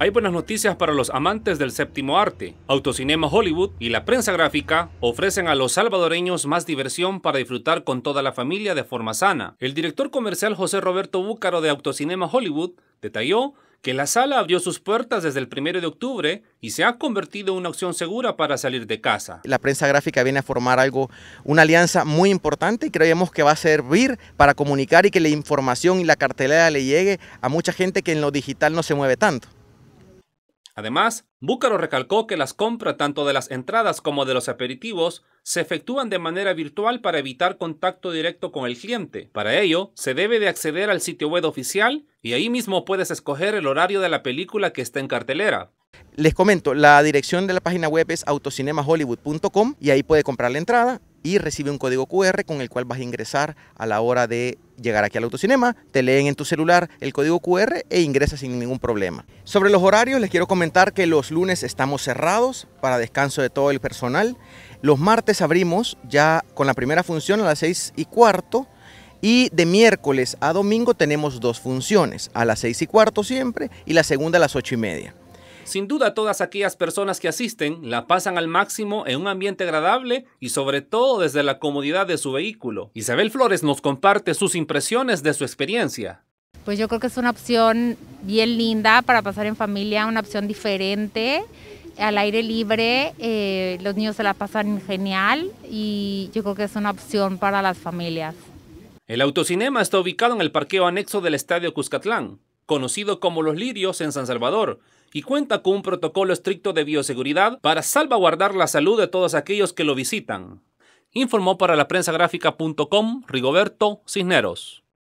Hay buenas noticias para los amantes del séptimo arte. Autocinema Hollywood y la prensa gráfica ofrecen a los salvadoreños más diversión para disfrutar con toda la familia de forma sana. El director comercial José Roberto Búcaro de Autocinema Hollywood detalló que la sala abrió sus puertas desde el 1 de octubre y se ha convertido en una opción segura para salir de casa. La prensa gráfica viene a formar algo, una alianza muy importante y creemos que va a servir para comunicar y que la información y la cartelera le llegue a mucha gente que en lo digital no se mueve tanto. Además, Búcaro recalcó que las compras tanto de las entradas como de los aperitivos se efectúan de manera virtual para evitar contacto directo con el cliente. Para ello, se debe de acceder al sitio web oficial y ahí mismo puedes escoger el horario de la película que está en cartelera. Les comento, la dirección de la página web es autocinemahollywood.com y ahí puede comprar la entrada y recibe un código QR con el cual vas a ingresar a la hora de llegar aquí al autocinema. Te leen en tu celular el código QR e ingresas sin ningún problema. Sobre los horarios, les quiero comentar que los lunes estamos cerrados para descanso de todo el personal. Los martes abrimos ya con la primera función a las 6 y cuarto. Y de miércoles a domingo tenemos dos funciones, a las 6 y cuarto siempre y la segunda a las 8 y media. Sin duda todas aquellas personas que asisten la pasan al máximo en un ambiente agradable y sobre todo desde la comodidad de su vehículo. Isabel Flores nos comparte sus impresiones de su experiencia. Pues yo creo que es una opción bien linda para pasar en familia, una opción diferente, al aire libre, eh, los niños se la pasan genial y yo creo que es una opción para las familias. El autocinema está ubicado en el parqueo anexo del Estadio Cuscatlán, conocido como Los Lirios en San Salvador, y cuenta con un protocolo estricto de bioseguridad para salvaguardar la salud de todos aquellos que lo visitan. Informó para la prensa Rigoberto Cisneros.